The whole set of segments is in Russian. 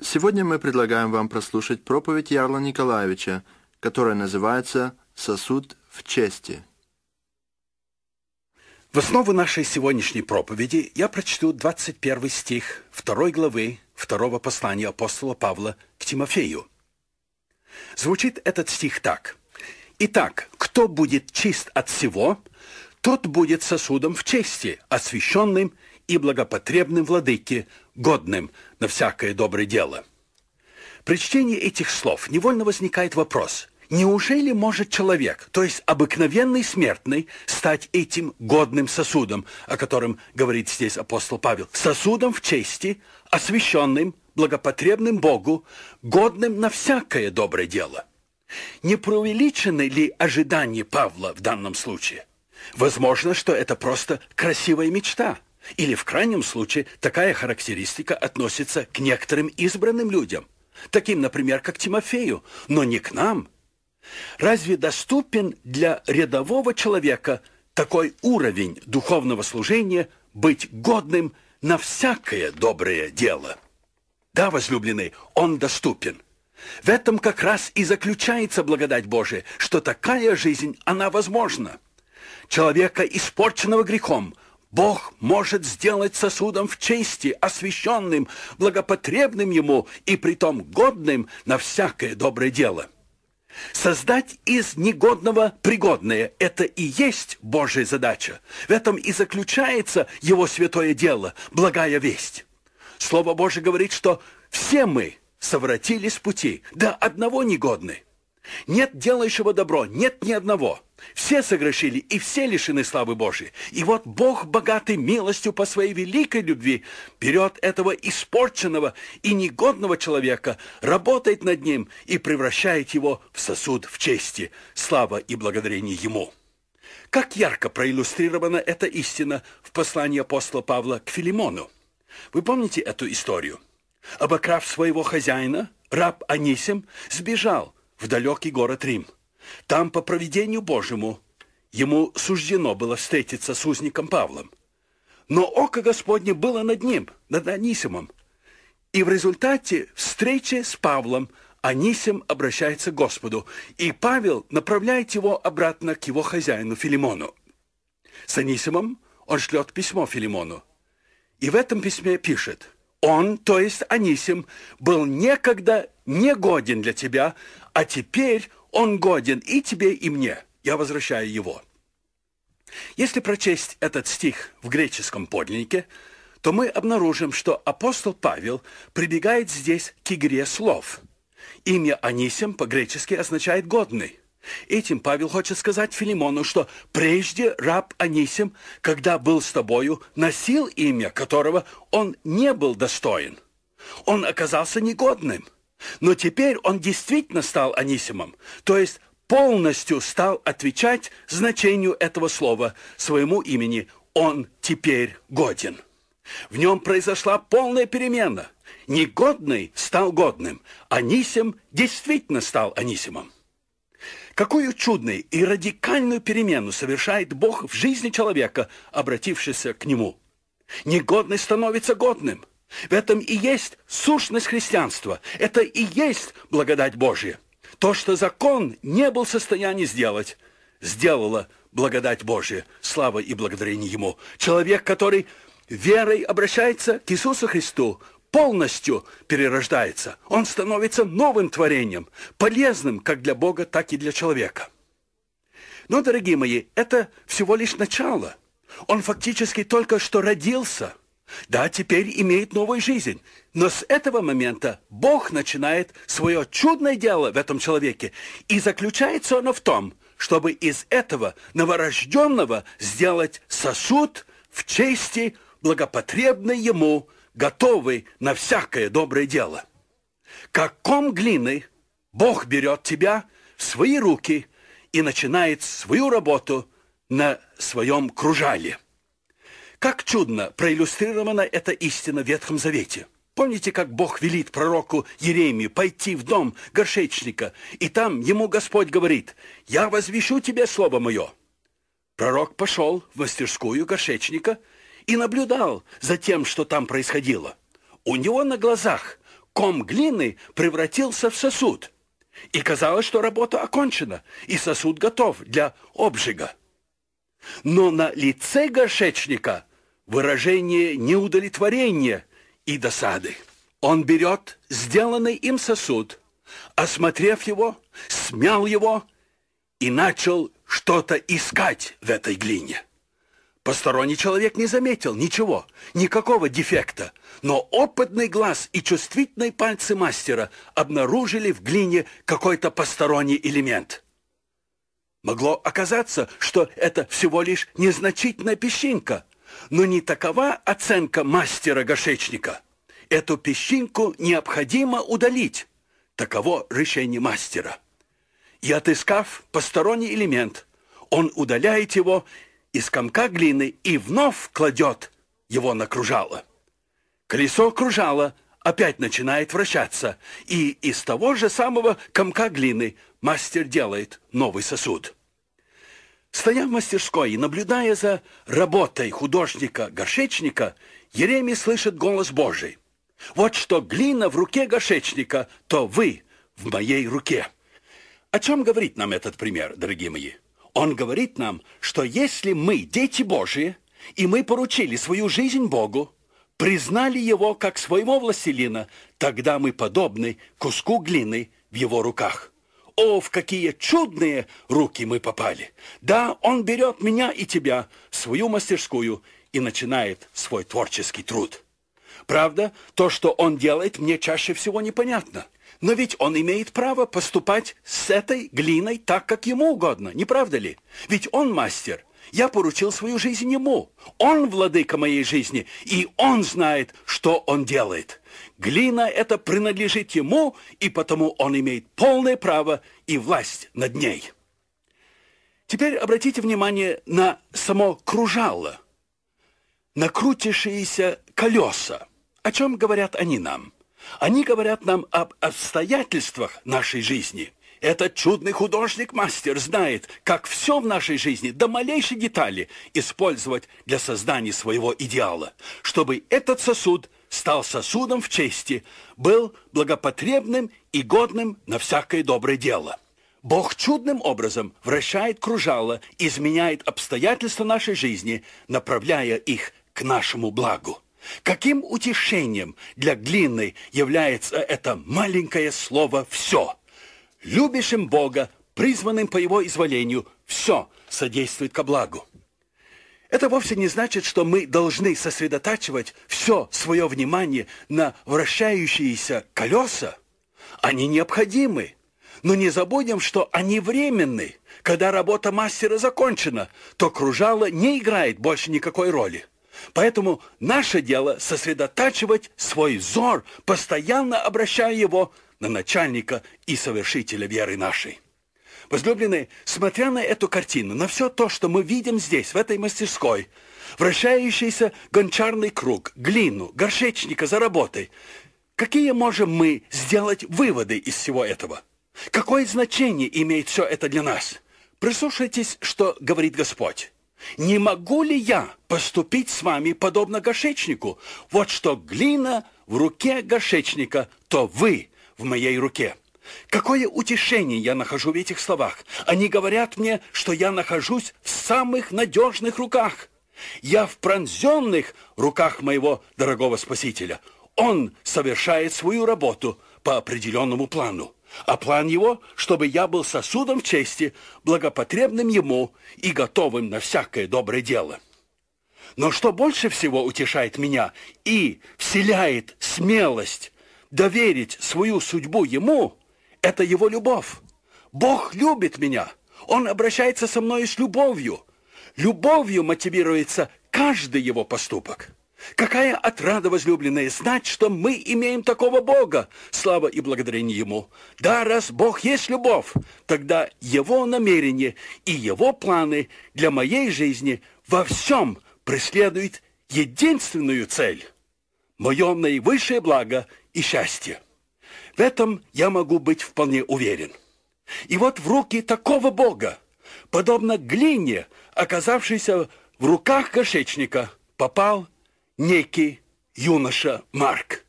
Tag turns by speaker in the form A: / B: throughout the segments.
A: Сегодня мы предлагаем вам прослушать проповедь Ярла Николаевича, которая называется «Сосуд в чести». В основу нашей сегодняшней проповеди я прочту 21 стих 2 главы 2 послания апостола Павла к Тимофею. Звучит этот стих так. «Итак, кто будет чист от всего, тот будет сосудом в чести, освященным и благопотребным владыке, годным на всякое доброе дело. При чтении этих слов невольно возникает вопрос, неужели может человек, то есть обыкновенный смертный, стать этим годным сосудом, о котором говорит здесь апостол Павел, сосудом в чести, освященным, благопотребным Богу, годным на всякое доброе дело? Не преувеличены ли ожидания Павла в данном случае? Возможно, что это просто красивая мечта – или в крайнем случае такая характеристика относится к некоторым избранным людям, таким, например, как Тимофею, но не к нам. Разве доступен для рядового человека такой уровень духовного служения быть годным на всякое доброе дело? Да, возлюбленный, он доступен. В этом как раз и заключается благодать Божия, что такая жизнь, она возможна. Человека, испорченного грехом – Бог может сделать сосудом в чести, освященным, благопотребным ему и притом годным на всякое доброе дело. Создать из негодного пригодное – это и есть Божья задача. В этом и заключается его святое дело, благая весть. Слово Божье говорит, что все мы совратились с пути, до одного негодны. Нет делающего добро, нет ни одного – все согрешили и все лишены славы Божьей. И вот Бог, богатый милостью по своей великой любви, берет этого испорченного и негодного человека, работает над ним и превращает его в сосуд в чести. Слава и благодарение Ему. Как ярко проиллюстрирована эта истина в послании апостола Павла к Филимону. Вы помните эту историю? Обокрав своего хозяина, раб Анисим сбежал в далекий город Рим – там по проведению Божьему ему суждено было встретиться с узником Павлом. Но око Господне было над ним, над Анисимом. И в результате встречи с Павлом Анисим обращается к Господу, и Павел направляет его обратно к его хозяину Филимону. С Анисимом он шлет письмо Филимону. И в этом письме пишет, «Он, то есть Анисим, был некогда негоден для тебя, а теперь он годен и тебе, и мне. Я возвращаю его. Если прочесть этот стих в греческом подлиннике, то мы обнаружим, что апостол Павел прибегает здесь к игре слов. Имя Анисим по-гречески означает «годный». Этим Павел хочет сказать Филимону, что прежде раб Анисим, когда был с тобою, носил имя, которого он не был достоин. Он оказался негодным – но теперь он действительно стал Анисимом, то есть полностью стал отвечать значению этого слова, своему имени. Он теперь годен. В нем произошла полная перемена. Негодный стал годным. Анисим действительно стал Анисимом. Какую чудную и радикальную перемену совершает Бог в жизни человека, обратившегося к Нему. Негодный становится годным – в этом и есть сущность христианства. Это и есть благодать Божья. То, что закон не был в состоянии сделать, сделала благодать Божья. Слава и благодарение Ему. Человек, который верой обращается к Иисусу Христу, полностью перерождается. Он становится новым творением, полезным как для Бога, так и для человека. Но, дорогие мои, это всего лишь начало. Он фактически только что родился – да, теперь имеет новую жизнь. Но с этого момента Бог начинает свое чудное дело в этом человеке. И заключается оно в том, чтобы из этого новорожденного сделать сосуд в чести, благопотребный ему, готовый на всякое доброе дело. Как ком глины Бог берет тебя в свои руки и начинает свою работу на своем кружале. Как чудно проиллюстрирована эта истина в Ветхом Завете. Помните, как Бог велит пророку Еремию пойти в дом горшечника, и там ему Господь говорит, «Я возвещу тебе слово мое». Пророк пошел в мастерскую горшечника и наблюдал за тем, что там происходило. У него на глазах ком глины превратился в сосуд, и казалось, что работа окончена, и сосуд готов для обжига. Но на лице горшечника – выражение неудовлетворения и досады. Он берет сделанный им сосуд, осмотрев его, смял его и начал что-то искать в этой глине. Посторонний человек не заметил ничего, никакого дефекта, но опытный глаз и чувствительные пальцы мастера обнаружили в глине какой-то посторонний элемент. Могло оказаться, что это всего лишь незначительная песчинка, но не такова оценка мастера-гашечника. Эту песчинку необходимо удалить. Таково решение мастера. И отыскав посторонний элемент, он удаляет его из комка глины и вновь кладет его на кружало. Колесо кружало опять начинает вращаться, и из того же самого комка глины мастер делает новый сосуд. Стоя в мастерской и наблюдая за работой художника-горшечника, Еремий слышит голос Божий. «Вот что глина в руке горшечника, то вы в моей руке». О чем говорит нам этот пример, дорогие мои? Он говорит нам, что если мы дети Божии, и мы поручили свою жизнь Богу, признали Его как своего властелина, тогда мы подобны куску глины в Его руках. О, в какие чудные руки мы попали! Да, он берет меня и тебя, свою мастерскую, и начинает свой творческий труд. Правда, то, что он делает, мне чаще всего непонятно. Но ведь он имеет право поступать с этой глиной так, как ему угодно, не правда ли? Ведь он мастер. Я поручил свою жизнь ему. Он владыка моей жизни, и он знает, что он делает. Глина это принадлежит ему, и потому он имеет полное право и власть над ней. Теперь обратите внимание на само кружало, на крутившиеся колеса. О чем говорят они нам? Они говорят нам об обстоятельствах нашей жизни – этот чудный художник-мастер знает, как все в нашей жизни до малейшей детали использовать для создания своего идеала, чтобы этот сосуд стал сосудом в чести, был благопотребным и годным на всякое доброе дело. Бог чудным образом вращает кружало, изменяет обстоятельства нашей жизни, направляя их к нашему благу. Каким утешением для глины является это маленькое слово «все», любящим Бога, призванным по его изволению, все содействует ко благу. Это вовсе не значит, что мы должны сосредотачивать все свое внимание на вращающиеся колеса. Они необходимы. Но не забудем, что они временны. Когда работа мастера закончена, то кружало не играет больше никакой роли. Поэтому наше дело сосредотачивать свой взор, постоянно обращая его на начальника и совершителя веры нашей. Возлюбленные, смотря на эту картину, на все то, что мы видим здесь, в этой мастерской, вращающийся гончарный круг, глину, горшечника за работой, какие можем мы сделать выводы из всего этого? Какое значение имеет все это для нас? Прислушайтесь, что говорит Господь. «Не могу ли я поступить с вами подобно горшечнику? Вот что глина в руке горшечника, то вы – в моей руке. Какое утешение я нахожу в этих словах. Они говорят мне, что я нахожусь в самых надежных руках. Я в пронзенных руках моего дорогого Спасителя. Он совершает свою работу по определенному плану. А план его, чтобы я был сосудом в чести, благопотребным ему и готовым на всякое доброе дело. Но что больше всего утешает меня и вселяет смелость доверить свою судьбу Ему, это Его любовь. Бог любит меня. Он обращается со мной с любовью. Любовью мотивируется каждый его поступок. Какая отрада, возлюбленная, знать, что мы имеем такого Бога. Слава и благодарение Ему. Да, раз Бог есть любовь, тогда Его намерения и Его планы для моей жизни во всем преследуют единственную цель – мое наивысшее благо и счастье. В этом я могу быть вполне уверен. И вот в руки такого Бога, подобно глине, оказавшейся в руках кошечника, попал некий юноша Марк.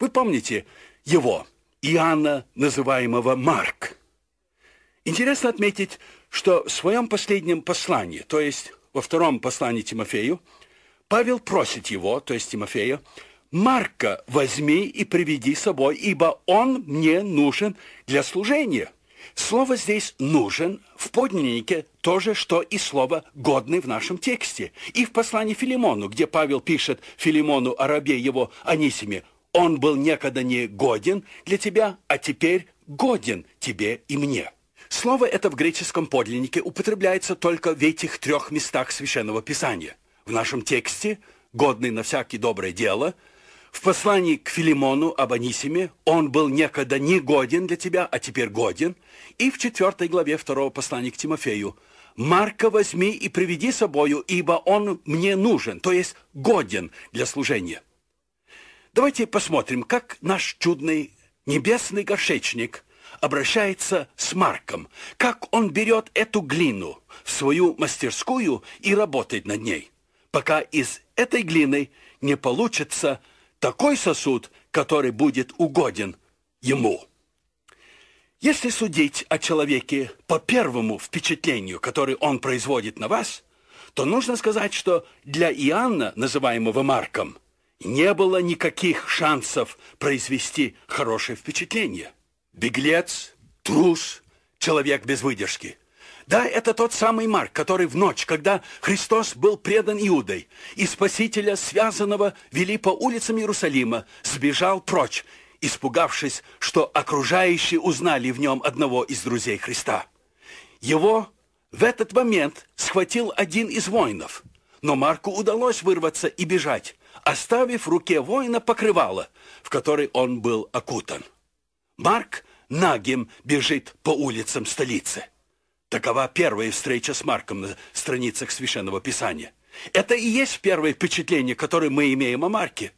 A: Вы помните его, Иоанна, называемого Марк. Интересно отметить, что в своем последнем послании, то есть во втором послании Тимофею, Павел просит его, то есть Тимофея, Марка возьми и приведи с собой, ибо он мне нужен для служения. Слово здесь «нужен» в подлиннике то же, что и слово «годный» в нашем тексте. И в послании Филимону, где Павел пишет Филимону о рабе его Анисиме, «Он был некогда не годен для тебя, а теперь годен тебе и мне». Слово это в греческом подлиннике употребляется только в этих трех местах Священного Писания. В нашем тексте «годный на всякое доброе дело» – в послании к Филимону об Анисиме он был некогда негоден для тебя, а теперь годен. И в четвертой главе второго послания к Тимофею. Марка возьми и приведи с собою, ибо он мне нужен, то есть годен для служения. Давайте посмотрим, как наш чудный небесный горшечник обращается с Марком, как он берет эту глину в свою мастерскую и работает над ней, пока из этой глины не получится – такой сосуд, который будет угоден ему. Если судить о человеке по первому впечатлению, которое он производит на вас, то нужно сказать, что для Иоанна, называемого Марком, не было никаких шансов произвести хорошее впечатление. Беглец, трус, человек без выдержки – да, это тот самый Марк, который в ночь, когда Христос был предан Иудой, и Спасителя, связанного, вели по улицам Иерусалима, сбежал прочь, испугавшись, что окружающие узнали в нем одного из друзей Христа. Его в этот момент схватил один из воинов, но Марку удалось вырваться и бежать, оставив в руке воина покрывало, в которой он был окутан. Марк нагим бежит по улицам столицы. Такова первая встреча с Марком на страницах Священного Писания. Это и есть первое впечатление, которое мы имеем о Марке.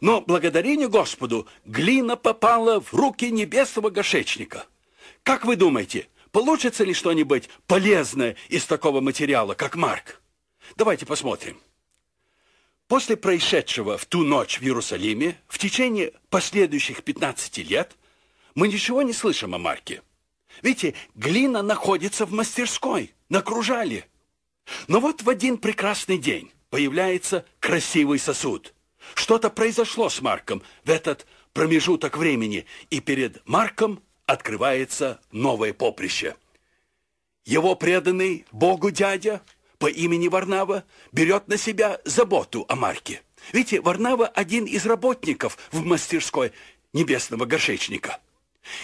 A: Но благодарение Господу глина попала в руки небесного гошечника. Как вы думаете, получится ли что-нибудь полезное из такого материала, как Марк? Давайте посмотрим. После происшедшего в ту ночь в Иерусалиме, в течение последующих 15 лет, мы ничего не слышим о Марке. Видите, глина находится в мастерской, накружали. Но вот в один прекрасный день появляется красивый сосуд. Что-то произошло с Марком в этот промежуток времени, и перед Марком открывается новое поприще. Его преданный Богу дядя по имени Варнава берет на себя заботу о Марке. Видите, Варнава один из работников в мастерской небесного горшечника.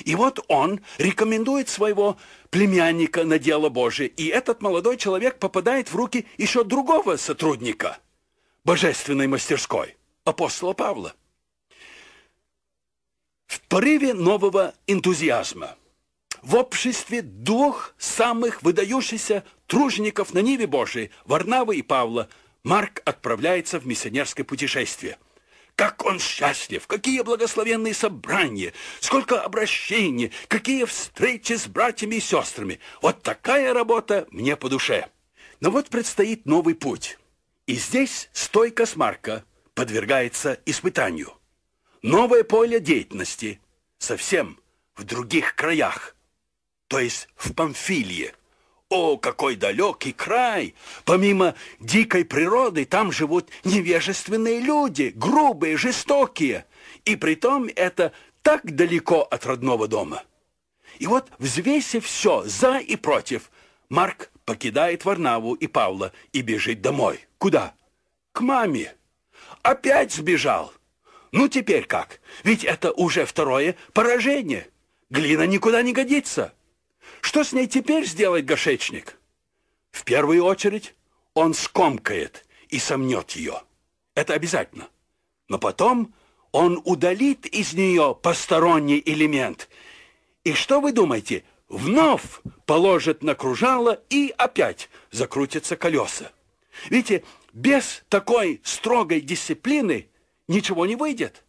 A: И вот он рекомендует своего племянника на дело Божие, и этот молодой человек попадает в руки еще другого сотрудника божественной мастерской, апостола Павла. В порыве нового энтузиазма в обществе двух самых выдающихся тружеников на Ниве Божией, Варнавы и Павла, Марк отправляется в миссионерское путешествие – как он счастлив! Какие благословенные собрания! Сколько обращений! Какие встречи с братьями и сестрами! Вот такая работа мне по душе! Но вот предстоит новый путь. И здесь стойка смарка подвергается испытанию. Новое поле деятельности совсем в других краях, то есть в Памфилии. О, какой далекий край! Помимо дикой природы, там живут невежественные люди, грубые, жестокие. И притом это так далеко от родного дома. И вот, взвесив все за и против, Марк покидает Варнаву и Павла и бежит домой. Куда? К маме. Опять сбежал. Ну теперь как? Ведь это уже второе поражение. Глина никуда не годится. Что с ней теперь сделает гашечник? В первую очередь он скомкает и сомнет ее. Это обязательно. Но потом он удалит из нее посторонний элемент. И что вы думаете? Вновь положит на кружало и опять закрутятся колеса. Видите, без такой строгой дисциплины ничего не выйдет.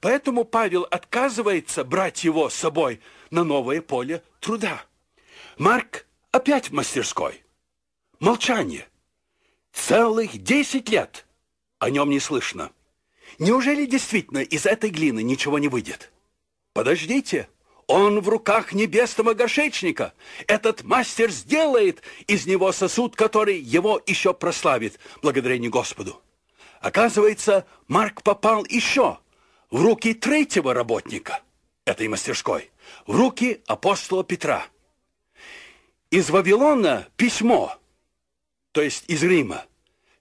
A: Поэтому Павел отказывается брать его с собой на новое поле труда. Марк опять в мастерской. Молчание. Целых десять лет о нем не слышно. Неужели действительно из этой глины ничего не выйдет? Подождите, он в руках небесного горшечника. Этот мастер сделает из него сосуд, который его еще прославит, благодарение Господу. Оказывается, Марк попал еще в руки третьего работника этой мастерской, в руки апостола Петра из Вавилона письмо, то есть из Рима,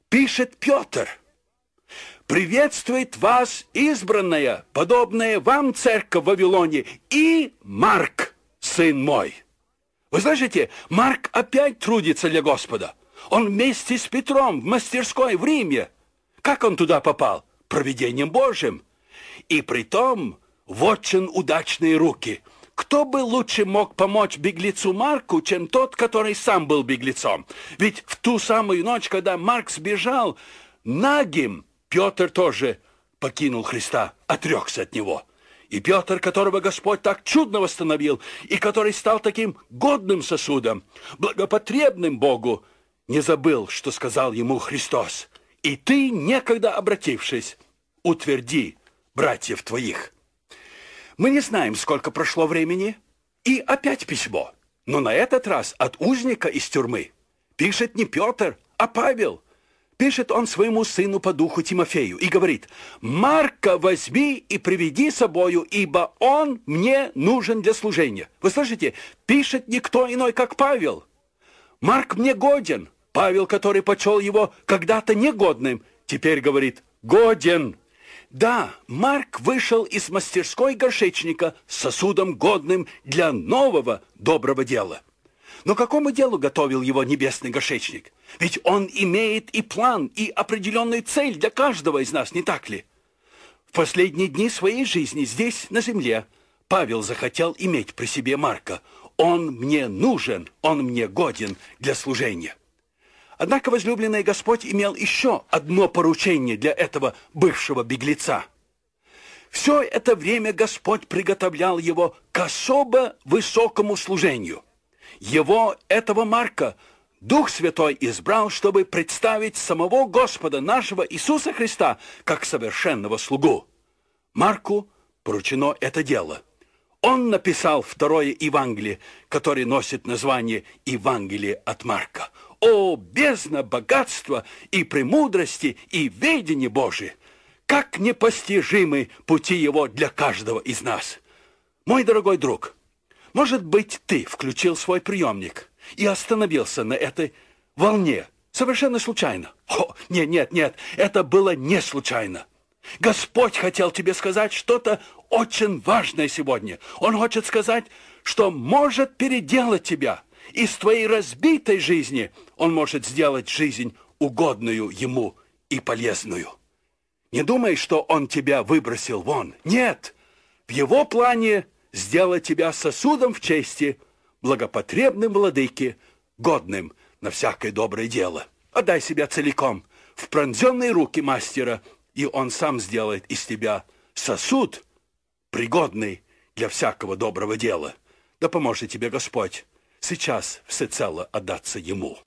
A: пишет Петр. Приветствует вас избранная, подобная вам церковь в Вавилоне, и Марк, сын мой. Вы слышите, Марк опять трудится для Господа. Он вместе с Петром в мастерской в Риме. Как он туда попал? Проведением Божьим. И при притом вотчин удачные руки – кто бы лучше мог помочь беглецу Марку, чем тот, который сам был беглецом? Ведь в ту самую ночь, когда Марк сбежал, нагим Петр тоже покинул Христа, отрекся от него. И Петр, которого Господь так чудно восстановил, и который стал таким годным сосудом, благопотребным Богу, не забыл, что сказал ему Христос. И ты, некогда обратившись, утверди братьев твоих. Мы не знаем, сколько прошло времени. И опять письмо. Но на этот раз от узника из тюрьмы. Пишет не Петр, а Павел. Пишет он своему сыну по духу Тимофею и говорит, «Марка возьми и приведи собою, ибо он мне нужен для служения». Вы слышите? Пишет никто иной, как Павел. «Марк мне годен». Павел, который почел его когда-то негодным, теперь говорит «годен». Да, Марк вышел из мастерской горшечника с сосудом годным для нового доброго дела. Но какому делу готовил его небесный горшечник? Ведь он имеет и план, и определенную цель для каждого из нас, не так ли? В последние дни своей жизни здесь, на земле, Павел захотел иметь при себе Марка. Он мне нужен, он мне годен для служения. Однако возлюбленный Господь имел еще одно поручение для этого бывшего беглеца. Все это время Господь приготовлял его к особо высокому служению. Его, этого Марка, Дух Святой избрал, чтобы представить самого Господа нашего Иисуса Христа как совершенного слугу. Марку поручено это дело. Он написал второе Евангелие, которое носит название «Евангелие от Марка». О, бездна богатства и премудрости и ведения Божие! Как непостижимы пути его для каждого из нас! Мой дорогой друг, может быть, ты включил свой приемник и остановился на этой волне совершенно случайно. О, нет, нет, нет, это было не случайно. Господь хотел тебе сказать что-то очень важное сегодня. Он хочет сказать, что может переделать тебя – из твоей разбитой жизни он может сделать жизнь угодную ему и полезную. Не думай, что он тебя выбросил вон. Нет, в его плане сделать тебя сосудом в чести, благопотребным владыке, годным на всякое доброе дело. Отдай себя целиком в пронзенные руки мастера, и он сам сделает из тебя сосуд, пригодный для всякого доброго дела. Да поможет тебе Господь. Сейчас всецело отдаться Ему.